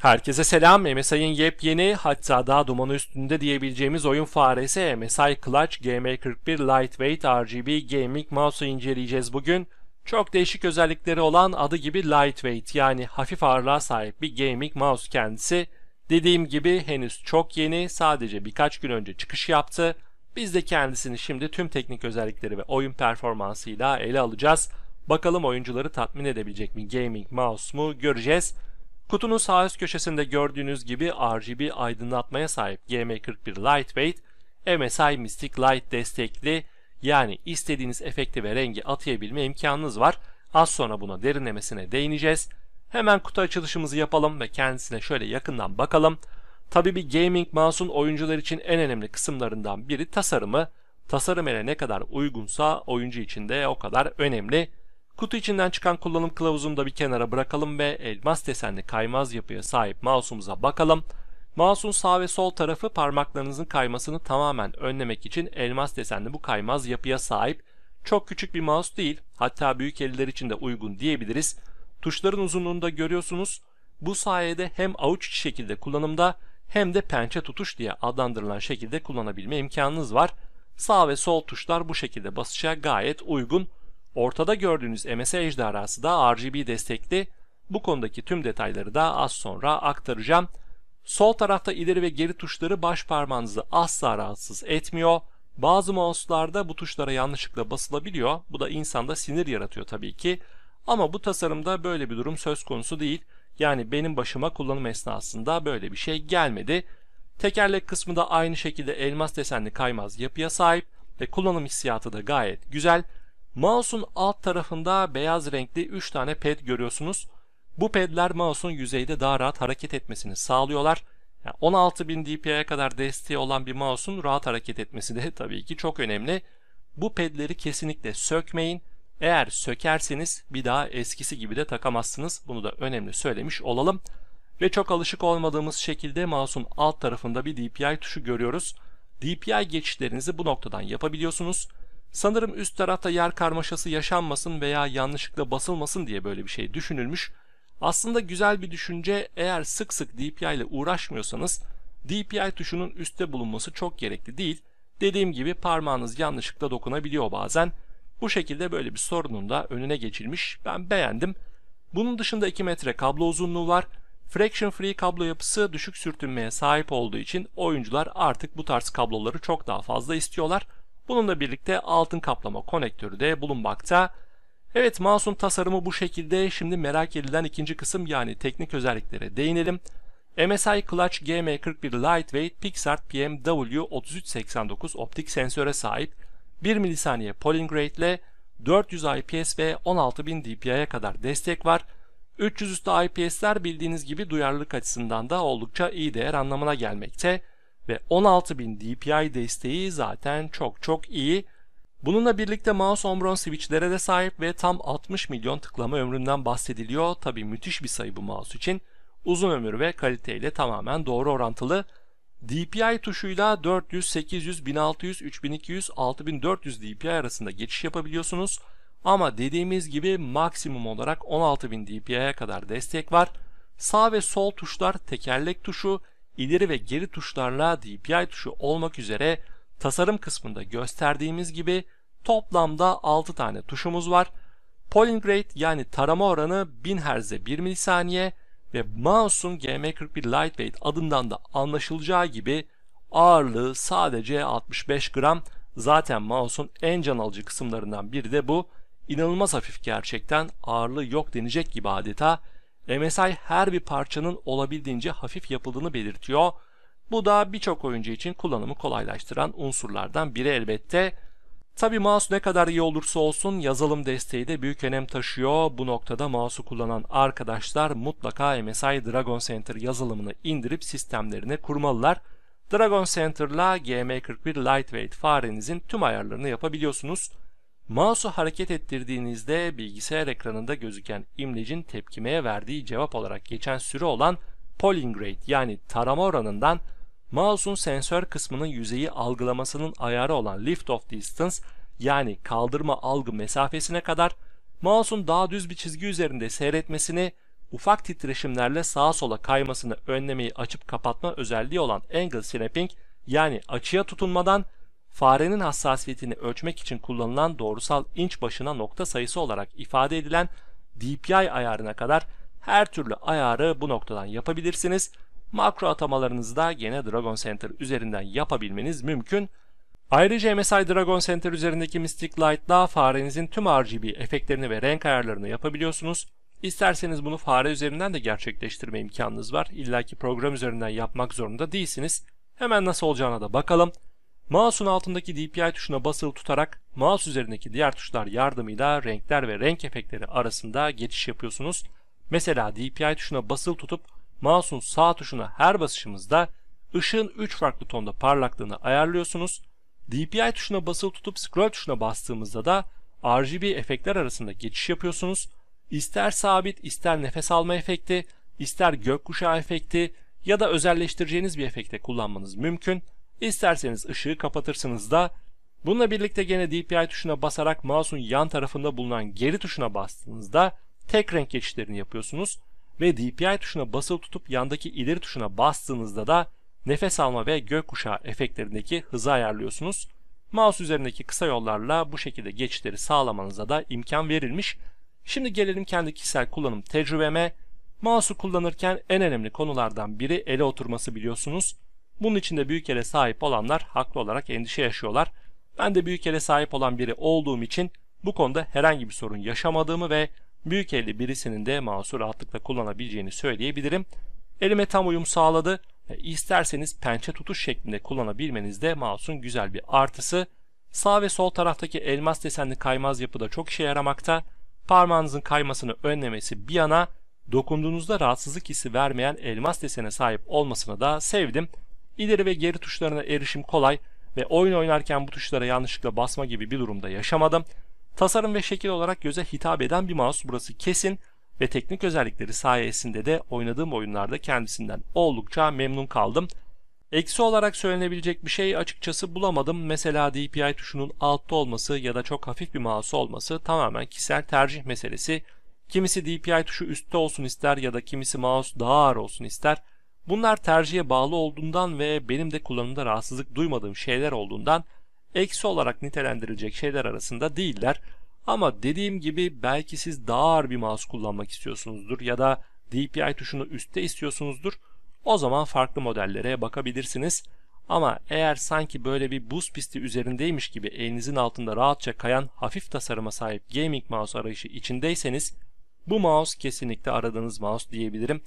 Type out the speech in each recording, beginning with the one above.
Herkese selam. MSI'ın yepyeni hatta daha dumanı üstünde diyebileceğimiz oyun faresi MSI Clutch GM41 Lightweight RGB Gaming Mouse'u inceleyeceğiz bugün. Çok değişik özellikleri olan adı gibi lightweight yani hafif ağırlığa sahip bir gaming mouse kendisi. Dediğim gibi henüz çok yeni sadece birkaç gün önce çıkış yaptı. Biz de kendisini şimdi tüm teknik özellikleri ve oyun performansıyla ele alacağız. Bakalım oyuncuları tatmin edebilecek mi gaming mouse mu göreceğiz. Kutunun sağ üst köşesinde gördüğünüz gibi RGB aydınlatmaya sahip GM41 Lightweight, MSI Mystic Light destekli yani istediğiniz efekti ve rengi atayabilme imkanınız var. Az sonra buna derinlemesine değineceğiz. Hemen kutu açılışımızı yapalım ve kendisine şöyle yakından bakalım. Tabi bir gaming mouse'un oyuncular için en önemli kısımlarından biri tasarımı. Tasarım ele ne kadar uygunsa oyuncu için de o kadar önemli. Kutu içinden çıkan kullanım kılavuzunu da bir kenara bırakalım ve elmas desenli kaymaz yapıya sahip mouse'umuza bakalım. Mouse'un sağ ve sol tarafı parmaklarınızın kaymasını tamamen önlemek için elmas desenli bu kaymaz yapıya sahip. Çok küçük bir mouse değil, hatta büyük eller için de uygun diyebiliriz. Tuşların uzunluğunu da görüyorsunuz. Bu sayede hem avuç içi şekilde kullanımda hem de pençe tutuş diye adlandırılan şekilde kullanabilme imkanınız var. Sağ ve sol tuşlar bu şekilde basışa gayet uygun. Ortada gördüğünüz MS ejderhası da RGB destekli. Bu konudaki tüm detayları da az sonra aktaracağım. Sol tarafta ileri ve geri tuşları baş parmağınızı asla rahatsız etmiyor. Bazı mouse'larda bu tuşlara yanlışlıkla basılabiliyor. Bu da insanda sinir yaratıyor tabii ki. Ama bu tasarımda böyle bir durum söz konusu değil. Yani benim başıma kullanım esnasında böyle bir şey gelmedi. Tekerlek kısmı da aynı şekilde elmas desenli kaymaz yapıya sahip ve kullanım hissiyatı da gayet güzel. Mouse'un alt tarafında beyaz renkli 3 tane pad görüyorsunuz. Bu pedler mouse'un yüzeyde daha rahat hareket etmesini sağlıyorlar. Yani 16.000 dpi'ye kadar desteği olan bir mouse'un rahat hareket etmesi de tabii ki çok önemli. Bu pedleri kesinlikle sökmeyin. Eğer sökerseniz bir daha eskisi gibi de takamazsınız. Bunu da önemli söylemiş olalım. Ve çok alışık olmadığımız şekilde mouse'un alt tarafında bir DPI tuşu görüyoruz. DPI geçişlerinizi bu noktadan yapabiliyorsunuz. Sanırım üst tarafta yer karmaşası yaşanmasın veya yanlışlıkla basılmasın diye böyle bir şey düşünülmüş. Aslında güzel bir düşünce eğer sık sık DPI ile uğraşmıyorsanız DPI tuşunun üstte bulunması çok gerekli değil. Dediğim gibi parmağınız yanlışlıkla dokunabiliyor bazen. Bu şekilde böyle bir sorunun da önüne geçilmiş. Ben beğendim. Bunun dışında 2 metre kablo uzunluğu var. Fraction Free kablo yapısı düşük sürtünmeye sahip olduğu için oyuncular artık bu tarz kabloları çok daha fazla istiyorlar. Bununla birlikte altın kaplama konektörü de bulunmakta. Evet masum tasarımı bu şekilde. Şimdi merak edilen ikinci kısım yani teknik özelliklere değinelim. MSI Clutch GM41 Lightweight Pixart PMW3389 optik sensöre sahip 1 milisaniye polling rate ile 400 IPS ve 16000 dpi'ye kadar destek var. 300 üstü IPS'ler bildiğiniz gibi duyarlılık açısından da oldukça iyi değer anlamına gelmekte ve 16000 DPI desteği zaten çok çok iyi. Bununla birlikte mouse Omron switchlere de sahip ve tam 60 milyon tıklama ömründen bahsediliyor. Tabi müthiş bir sayı bu mouse için. Uzun ömür ve kaliteyle tamamen doğru orantılı. DPI tuşuyla 400, 800, 1600, 3200, 6400 DPI arasında geçiş yapabiliyorsunuz. Ama dediğimiz gibi maksimum olarak 16000 DPI'ye kadar destek var. Sağ ve sol tuşlar tekerlek tuşu, ileri ve geri tuşlarla DPI tuşu olmak üzere tasarım kısmında gösterdiğimiz gibi toplamda 6 tane tuşumuz var. Polling rate yani tarama oranı 1000 Hz'e 1 milisaniye ve mouse'un GM41 Lightweight adından da anlaşılacağı gibi ağırlığı sadece 65 gram. Zaten mouse'un en can alıcı kısımlarından biri de bu. İnanılmaz hafif gerçekten ağırlığı yok denecek gibi adeta MSI her bir parçanın olabildiğince hafif yapıldığını belirtiyor. Bu da birçok oyuncu için kullanımı kolaylaştıran unsurlardan biri elbette. Tabi mouse ne kadar iyi olursa olsun yazılım desteği de büyük önem taşıyor. Bu noktada mouse'u kullanan arkadaşlar mutlaka MSI Dragon Center yazılımını indirip sistemlerine kurmalılar. Dragon Center'la GM41 Lightweight farenizin tüm ayarlarını yapabiliyorsunuz. Mouse'u hareket ettirdiğinizde bilgisayar ekranında gözüken imlecin tepkimeye verdiği cevap olarak geçen süre olan polling rate yani tarama oranından mouse'un sensör kısmının yüzeyi algılamasının ayarı olan lift-off distance yani kaldırma algı mesafesine kadar mouse'un daha düz bir çizgi üzerinde seyretmesini, ufak titreşimlerle sağa sola kaymasını önlemeyi açıp kapatma özelliği olan angle snapping yani açıya tutunmadan farenin hassasiyetini ölçmek için kullanılan doğrusal inç başına nokta sayısı olarak ifade edilen DPI ayarına kadar her türlü ayarı bu noktadan yapabilirsiniz. Makro atamalarınızı da gene Dragon Center üzerinden yapabilmeniz mümkün. Ayrıca MSI Dragon Center üzerindeki Mystic Light'la farenizin tüm RGB efektlerini ve renk ayarlarını yapabiliyorsunuz. İsterseniz bunu fare üzerinden de gerçekleştirme imkanınız var. İlla ki program üzerinden yapmak zorunda değilsiniz. Hemen nasıl olacağına da bakalım. Mouse'un altındaki DPI tuşuna basılı tutarak mouse üzerindeki diğer tuşlar yardımıyla renkler ve renk efektleri arasında geçiş yapıyorsunuz. Mesela DPI tuşuna basılı tutup mouse'un sağ tuşuna her basışımızda ışığın 3 farklı tonda parlaklığını ayarlıyorsunuz. DPI tuşuna basılı tutup scroll tuşuna bastığımızda da RGB efektler arasında geçiş yapıyorsunuz. İster sabit, ister nefes alma efekti, ister gökkuşağı efekti ya da özelleştireceğiniz bir efekte kullanmanız mümkün. İsterseniz ışığı kapatırsınız da bununla birlikte gene DPI tuşuna basarak mouse'un yan tarafında bulunan geri tuşuna bastığınızda tek renk geçişlerini yapıyorsunuz ve DPI tuşuna basılı tutup yandaki ileri tuşuna bastığınızda da nefes alma ve gökkuşağı efektlerindeki hızı ayarlıyorsunuz. Mouse üzerindeki kısa yollarla bu şekilde geçişleri sağlamanıza da imkan verilmiş. Şimdi gelelim kendi kişisel kullanım tecrübeme. Mouse'u kullanırken en önemli konulardan biri ele oturması biliyorsunuz. Bunun içinde büyük ele sahip olanlar haklı olarak endişe yaşıyorlar. Ben de büyük ele sahip olan biri olduğum için bu konuda herhangi bir sorun yaşamadığımı ve büyük elli birisinin de mouse'u rahatlıkla kullanabileceğini söyleyebilirim. Elime tam uyum sağladı. İsterseniz pençe tutuş şeklinde kullanabilmeniz de mouse'un güzel bir artısı. Sağ ve sol taraftaki elmas desenli kaymaz yapıda çok işe yaramakta. Parmağınızın kaymasını önlemesi bir yana dokunduğunuzda rahatsızlık hissi vermeyen elmas desene sahip olmasını da sevdim. İleri ve geri tuşlarına erişim kolay ve oyun oynarken bu tuşlara yanlışlıkla basma gibi bir durumda yaşamadım. Tasarım ve şekil olarak göze hitap eden bir mouse burası kesin ve teknik özellikleri sayesinde de oynadığım oyunlarda kendisinden oldukça memnun kaldım. Eksi olarak söylenebilecek bir şey açıkçası bulamadım. Mesela DPI tuşunun altta olması ya da çok hafif bir mouse olması tamamen kişisel tercih meselesi. Kimisi DPI tuşu üstte olsun ister ya da kimisi mouse daha ağır olsun ister. Bunlar tercihe bağlı olduğundan ve benim de kullanımda rahatsızlık duymadığım şeyler olduğundan eksi olarak nitelendirilecek şeyler arasında değiller. Ama dediğim gibi belki siz daha ağır bir mouse kullanmak istiyorsunuzdur ya da DPI tuşunu üstte istiyorsunuzdur. O zaman farklı modellere bakabilirsiniz. Ama eğer sanki böyle bir buz pisti üzerindeymiş gibi elinizin altında rahatça kayan hafif tasarıma sahip gaming mouse arayışı içindeyseniz bu mouse kesinlikle aradığınız mouse diyebilirim.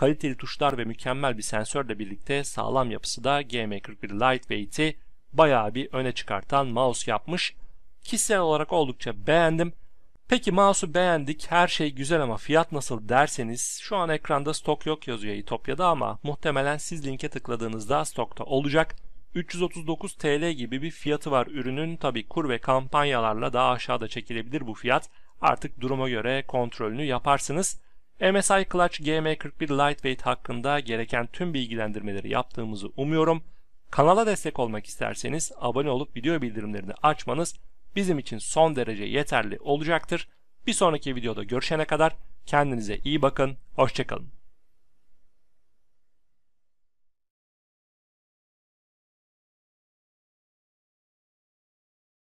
Kaliteli tuşlar ve mükemmel bir sensörle birlikte sağlam yapısı da GM41 Lightweight'i bayağı bir öne çıkartan mouse yapmış. Kişisel olarak oldukça beğendim. Peki mouse'u beğendik, her şey güzel ama fiyat nasıl derseniz şu an ekranda stok yok yazıyor iTopya'da ama muhtemelen siz linke tıkladığınızda stokta olacak. 339 TL gibi bir fiyatı var ürünün. Tabi kur ve kampanyalarla daha aşağıda çekilebilir bu fiyat. Artık duruma göre kontrolünü yaparsınız. MSI Clutch GM41 Lightweight hakkında gereken tüm bilgilendirmeleri yaptığımızı umuyorum. Kanala destek olmak isterseniz abone olup video bildirimlerini açmanız bizim için son derece yeterli olacaktır. Bir sonraki videoda görüşene kadar kendinize iyi bakın, hoşçakalın.